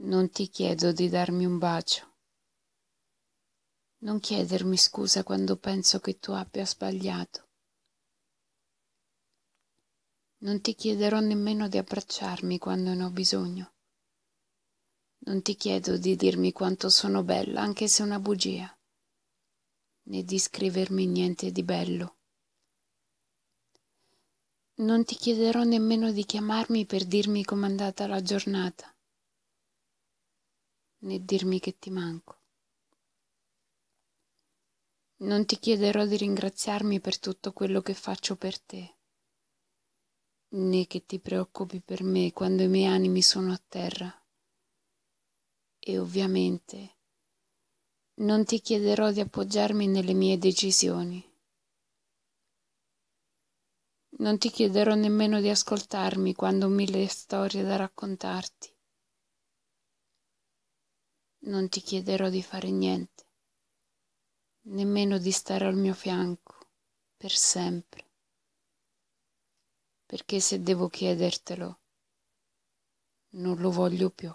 Non ti chiedo di darmi un bacio. Non chiedermi scusa quando penso che tu abbia sbagliato. Non ti chiederò nemmeno di abbracciarmi quando ne ho bisogno. Non ti chiedo di dirmi quanto sono bella, anche se è una bugia, né di scrivermi niente di bello. Non ti chiederò nemmeno di chiamarmi per dirmi com'è andata la giornata né dirmi che ti manco. Non ti chiederò di ringraziarmi per tutto quello che faccio per te, né che ti preoccupi per me quando i miei animi sono a terra. E ovviamente non ti chiederò di appoggiarmi nelle mie decisioni. Non ti chiederò nemmeno di ascoltarmi quando ho mille storie da raccontarti. Non ti chiederò di fare niente, nemmeno di stare al mio fianco per sempre. Perché se devo chiedertelo, non lo voglio più.